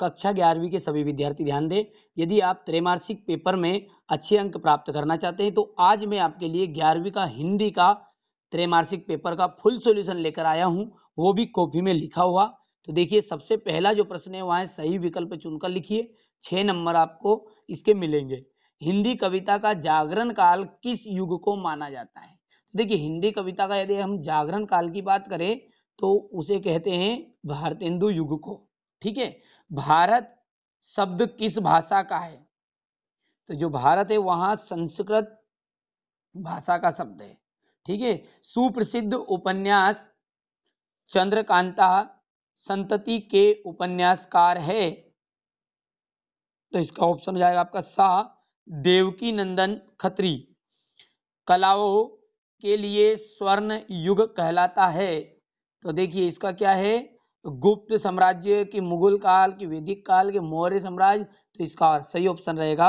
कक्षा ग्यारहवीं के सभी विद्यार्थी ध्यान दें यदि आप त्रैमासिक पेपर में अच्छे अंक प्राप्त करना चाहते हैं तो आज मैं आपके लिए ग्यारहवीं का हिंदी का त्रैमासिक पेपर का फुल सॉल्यूशन लेकर आया हूं वो भी कॉपी में लिखा हुआ तो देखिए सबसे पहला जो प्रश्न है वहाँ सही विकल्प चुनकर लिखिए छः नंबर आपको इसके मिलेंगे हिंदी कविता का जागरण काल किस युग को माना जाता है तो देखिए हिंदी कविता का यदि हम जागरण काल की बात करें तो उसे कहते हैं भारतेंदु युग को ठीक है भारत शब्द किस भाषा का है तो जो भारत है वहां संस्कृत भाषा का शब्द है ठीक है सुप्रसिद्ध उपन्यास चंद्रकांता संतति के उपन्यासकार है तो इसका ऑप्शन हो जाएगा आपका सा देवकी नंदन खत्री कलाओं के लिए स्वर्ण युग कहलाता है तो देखिए इसका क्या है गुप्त साम्राज्य की मुगल काल की वैदिक काल के मौर्य साम्राज्य तो इसका सही ऑप्शन रहेगा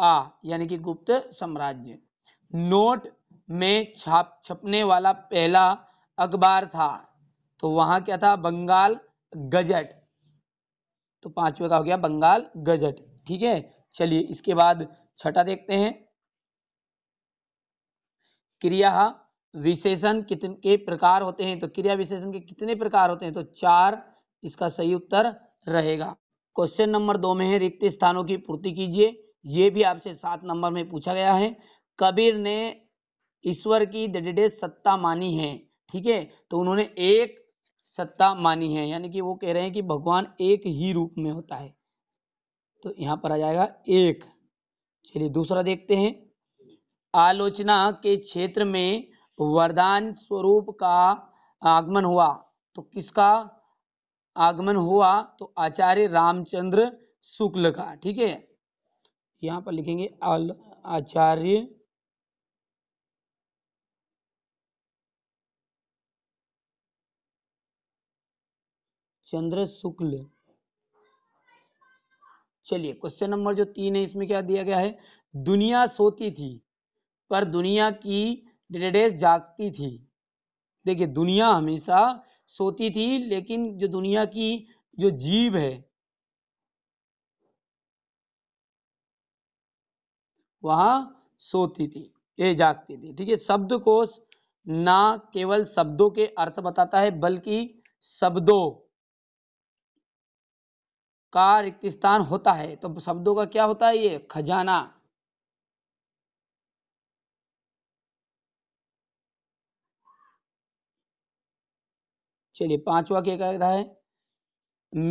आ यानी कि गुप्त साम्राज्य नोट में छाप छपने वाला पहला अखबार था तो वहां क्या था बंगाल गजट तो पांचवे का हो गया बंगाल गजट ठीक है चलिए इसके बाद छठा देखते हैं क्रिया विशेषण कितने के प्रकार होते हैं तो क्रिया विशेषण के कितने प्रकार होते हैं तो चार इसका सही उत्तर रहेगा क्वेश्चन नंबर दो में है रिक्त स्थानों की पूर्ति कीजिए ये भी आपसे सात नंबर में पूछा गया है कबीर ने ईश्वर की डेडिडे सत्ता मानी है ठीक है तो उन्होंने एक सत्ता मानी है यानी कि वो कह रहे हैं कि भगवान एक ही रूप में होता है तो यहाँ पर आ जाएगा एक चलिए दूसरा देखते हैं आलोचना के क्षेत्र में तो वरदान स्वरूप का आगमन हुआ तो किसका आगमन हुआ तो आचार्य रामचंद्र शुक्ल का ठीक है यहां पर लिखेंगे आचार्य चंद्र शुक्ल चलिए क्वेश्चन नंबर जो तीन है इसमें क्या दिया गया है दुनिया सोती थी पर दुनिया की डेडेस जागती थी देखिए दुनिया हमेशा सोती थी लेकिन जो दुनिया की जो जीव है वहां सोती थी ये जागती थी ठीक है शब्दकोश ना केवल शब्दों के अर्थ बताता है बल्कि शब्दों का रिक्त स्थान होता है तो शब्दों का क्या होता है ये खजाना चलिए पांचवा क्या कह रहा है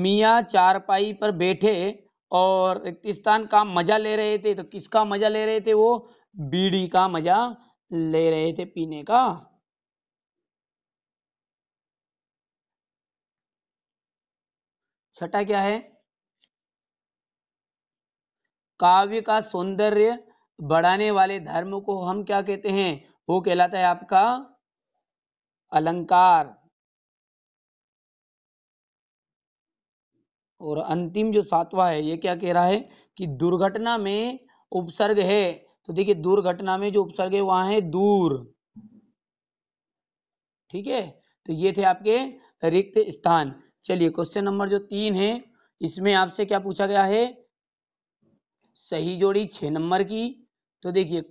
मियाँ चारपाई पर बैठे और रिक्तिस्तान का मजा ले रहे थे तो किसका मजा ले रहे थे वो बीड़ी का मजा ले रहे थे पीने का छठा क्या है काव्य का सौंदर्य बढ़ाने वाले धर्म को हम क्या कहते हैं वो कहलाता है आपका अलंकार और अंतिम जो सातवां है ये क्या कह रहा है कि दुर्घटना में उपसर्ग है तो देखिए दुर्घटना में जो उपसर्ग है वहां है दूर ठीक है तो ये थे आपके रिक्त स्थान चलिए क्वेश्चन नंबर जो तीन है इसमें आपसे क्या पूछा गया है सही जोड़ी छ नंबर की तो देखिए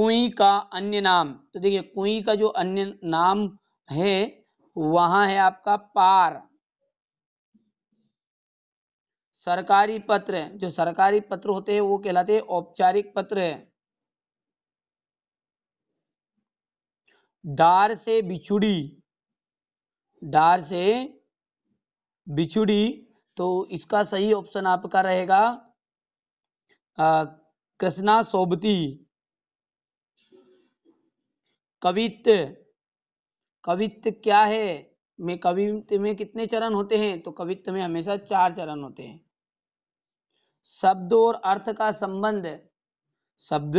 कुई का अन्य नाम तो देखिए कुई का जो अन्य नाम है वहां है आपका पार सरकारी पत्र जो सरकारी पत्र होते हैं वो कहलाते हैं औपचारिक पत्र है डार से बिछुड़ी डार से बिछुड़ी तो इसका सही ऑप्शन आपका रहेगा कृष्णा सोबती कवित्व कवित्व क्या है में कवित्व में कितने चरण होते हैं तो कवित्व में हमेशा चार चरण होते हैं शब्द और अर्थ का संबंध शब्द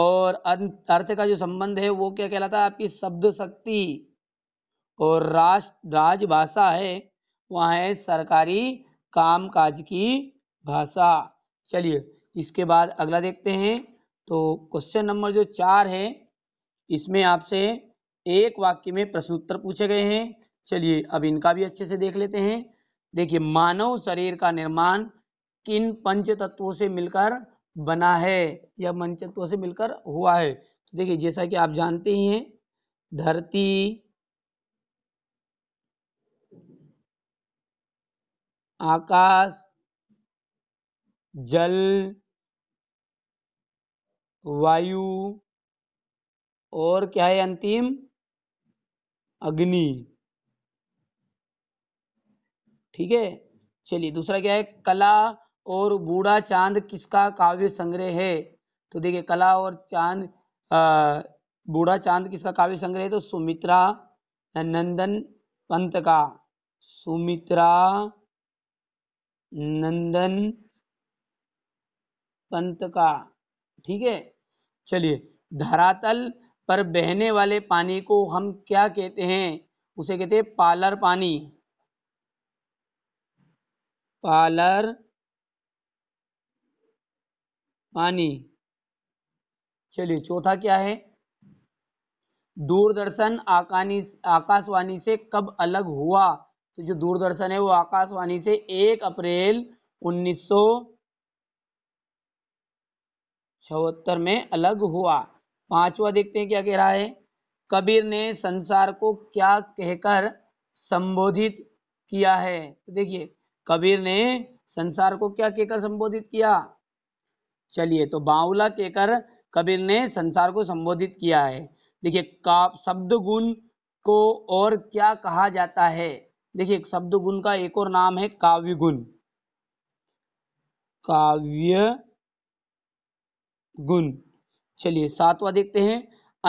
और अर्थ का जो संबंध है वो क्या कहलाता है आपकी शब्द शक्ति और राष्ट्र राजभाषा है वहाँ है सरकारी कामकाज की भाषा चलिए इसके बाद अगला देखते हैं तो क्वेश्चन नंबर जो चार है इसमें आपसे एक वाक्य में प्रश्न उत्तर पूछे गए हैं चलिए अब इनका भी अच्छे से देख लेते हैं देखिए मानव शरीर का निर्माण किन पंच तत्वों से मिलकर बना है या पंच तत्वों से मिलकर हुआ है तो देखिए जैसा कि आप जानते ही हैं धरती आकाश जल वायु और क्या है अंतिम अग्नि ठीक है चलिए दूसरा क्या है कला और बूढ़ा चांद किसका काव्य संग्रह है तो देखिए कला और चांद बूढ़ा चांद किसका काव्य संग्रह है तो सुमित्रा नंदन पंत का सुमित्रा नंदन पंत का ठीक है चलिए धरातल पर बहने वाले पानी को हम क्या कहते हैं उसे कहते हैं पालर पानी पालर पानी चलिए चौथा क्या है दूरदर्शन आकानी आकाशवाणी से कब अलग हुआ तो जो दूरदर्शन है वो आकाशवाणी से एक अप्रैल उन्नीस चौहत्तर में अलग हुआ पांचवा देखते हैं क्या कह रहा है कबीर ने संसार को क्या कहकर संबोधित किया है तो देखिए कबीर ने संसार को क्या कहकर संबोधित किया चलिए तो बाउला कहकर कबीर ने संसार को संबोधित किया है देखिए का शब्द गुण को और क्या कहा जाता है देखिए शब्द गुण का एक और नाम है काव्य गुण काव्य गुण चलिए सातवा देखते हैं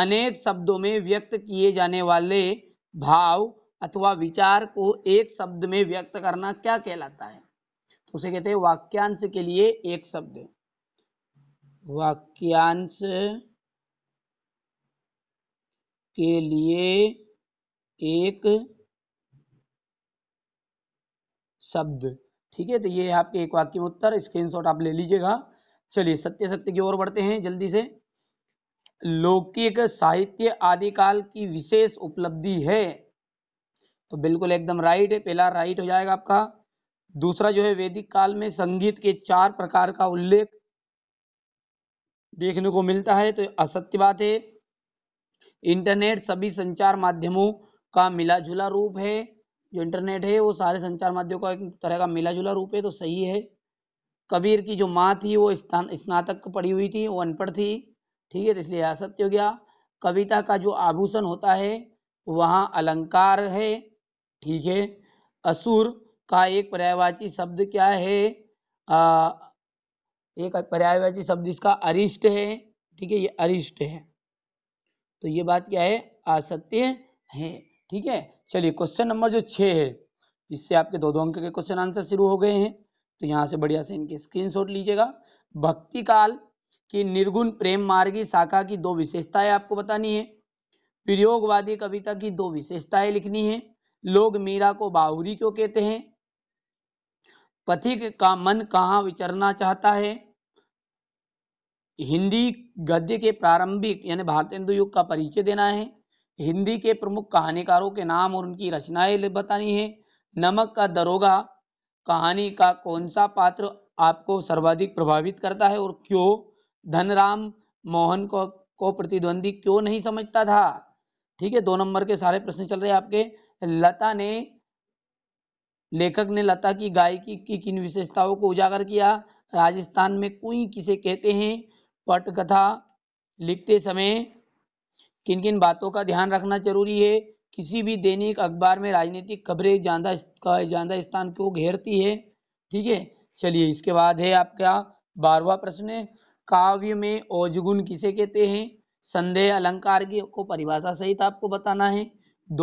अनेक शब्दों में व्यक्त किए जाने वाले भाव अथवा विचार को एक शब्द में व्यक्त करना क्या कहलाता है तो उसे कहते हैं वाक्यांश के लिए एक शब्द वाक्यांश के लिए एक शब्द ठीक है तो ये है आपके एक वाक्य में उत्तर स्क्रीनशॉट आप ले लीजिएगा चलिए सत्य सत्य की ओर बढ़ते हैं जल्दी से लौकिक साहित्य आदिकाल की विशेष उपलब्धि है तो बिल्कुल एकदम राइट है पहला राइट हो जाएगा आपका दूसरा जो है वैदिक काल में संगीत के चार प्रकार का उल्लेख देखने को मिलता है तो असत्य बात है इंटरनेट सभी संचार माध्यमों का मिला जुला रूप है जो इंटरनेट है वो सारे संचार माध्यमों का एक तरह का मिला जुला रूप है तो सही है कबीर की जो माँ थी वो स्नातक पढ़ी हुई थी वो अनपढ़ थी ठीक है तो इसलिए असत्य हो गया कविता का जो आभूषण होता है वहाँ अलंकार है ठीक है असुर का एक पर्यायवाची शब्द क्या है आ, एक पर्यायवाची शब्द इसका अरिष्ट है ठीक है ये अरिष्ट है तो ये बात क्या है असत्य है ठीक है चलिए क्वेश्चन नंबर जो छः है इससे आपके दो दो अंक के क्वेश्चन आंसर शुरू हो गए हैं तो यहाँ से बढ़िया से इनके स्क्रीनशॉट लीजिएगा भक्ति काल की निर्गुण प्रेम मार्गी शाखा की दो विशेषताएं आपको बतानी है प्रयोगवादी कविता की दो विशेषताएं लिखनी है लोग मीरा को बाहुरी क्यों कहते हैं पथिक का मन कहाँ विचरना चाहता है हिंदी गद्य के प्रारंभिक यानी भारतेंदु युग का परिचय देना है हिंदी के प्रमुख कहानीकारों के नाम और उनकी रचनाएं बतानी है नमक का दरोगा कहानी का कौन सा पात्र आपको सर्वाधिक प्रभावित करता है और क्यों धनराम मोहन को को प्रतिद्वंदी क्यों नहीं समझता था ठीक है दो नंबर के सारे प्रश्न चल रहे हैं आपके लता ने लेखक ने लता की गायकी की किन विशेषताओं को उजागर किया राजस्थान में कुई किसे कहते हैं पटकथा लिखते समय किन किन बातों का ध्यान रखना जरूरी है किसी भी दैनिक अखबार में राजनीतिक खबरें ज़्यादा ज़्यादा स्थान को घेरती है ठीक है चलिए इसके बाद है आपका बारवा प्रश्न काव्य में औजगुन किसे कहते हैं संदेह अलंकार की को परिभाषा सहित आपको बताना है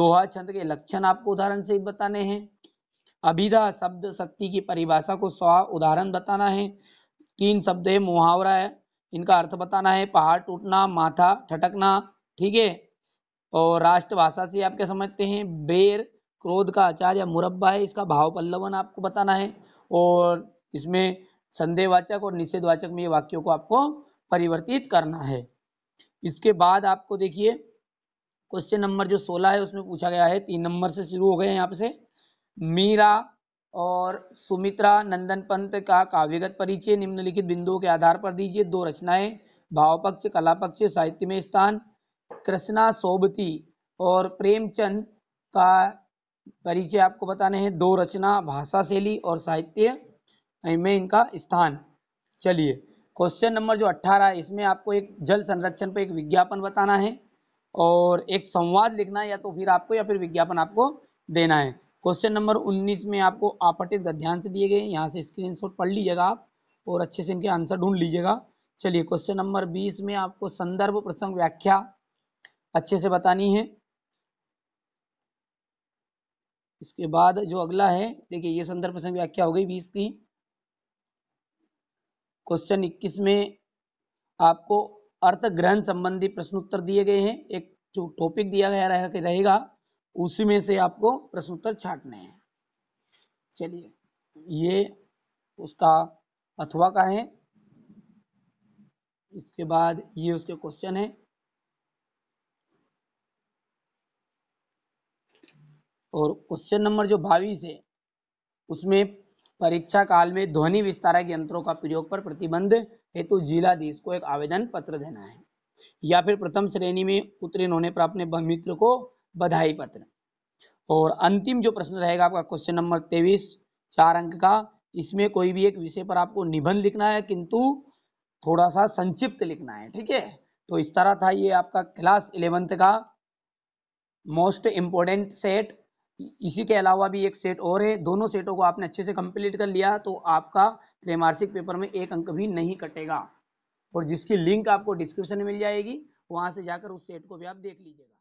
दोहा छंद के लक्षण आपको उदाहरण सहित बताने हैं अभिधा शब्द शक्ति की परिभाषा को स्व उदाहरण बताना है तीन शब्द है मुहावरा है इनका अर्थ बताना है पहाड़ टूटना माथा ठटकना ठीक है और राष्ट्रभाषा से आप क्या समझते हैं बेर क्रोध का आचार या मुरब्बा है इसका भाव पल्लवन आपको बताना है और इसमें संदेहवाचक और निषेधवाचक में ये वाक्यों को आपको परिवर्तित करना है इसके बाद आपको देखिए क्वेश्चन नंबर जो सोलह है उसमें पूछा गया है तीन नंबर से शुरू हो गए यहाँ पे से मीरा और सुमित्रा नंदन पंत का काव्यगत परिचय निम्नलिखित बिंदुओं के आधार पर दीजिए दो रचनाएं भावपक्ष कलापक्ष साहित्य में स्थान कृष्णा सोबती और प्रेमचंद का परिचय आपको बताने हैं दो रचना भाषा शैली और साहित्य में इनका स्थान चलिए क्वेश्चन नंबर जो 18 है इसमें आपको एक जल संरक्षण पर एक विज्ञापन बताना है और एक संवाद लिखना है या तो फिर आपको या फिर विज्ञापन आपको देना है क्वेश्चन नंबर 19 में आपको आपटित से दिए गए यहाँ से स्क्रीनशॉट पढ़ लीजिएगा आप और अच्छे से इनके आंसर ढूंढ लीजिएगा चलिए क्वेश्चन नंबर 20 में आपको संदर्भ प्रसंग व्याख्या अच्छे से बतानी है इसके बाद जो अगला है देखिए ये संदर्भ प्रसंग व्याख्या हो गई बीस की क्वेश्चन इक्कीस में आपको अर्थ ग्रहण संबंधी प्रश्नोत्तर दिए गए हैं एक जो टॉपिक दिया गया रहेगा उसी में से आपको प्रश्नोत्तर छाटने हैं चलिए ये उसका अथवा का है इसके बाद ये उसके क्वेश्चन है और क्वेश्चन नंबर जो बाईस है उसमें परीक्षा काल में ध्वनि विस्तारक यंत्रों का प्रयोग पर प्रतिबंध हेतु तो जिलाधीश को एक आवेदन पत्र देना है या फिर प्रथम श्रेणी में उत्तीर्ण होने पर अपने मित्र को बधाई पत्र और अंतिम जो प्रश्न रहेगा आपका क्वेश्चन नंबर तेईस चार अंक का इसमें कोई भी एक विषय पर आपको निबंध लिखना है किंतु थोड़ा सा संक्षिप्त लिखना है ठीक है तो इस तरह था ये आपका क्लास इलेवेंथ का मोस्ट इम्पोर्टेंट सेट इसी के अलावा भी एक सेट और है दोनों सेटों को आपने अच्छे से कंप्लीट कर लिया तो आपका त्रैमार्षिक पेपर में एक अंक भी नहीं कटेगा और जिसकी लिंक आपको डिस्क्रिप्शन में मिल जाएगी वहाँ से जाकर उस सेट को भी आप देख लीजिएगा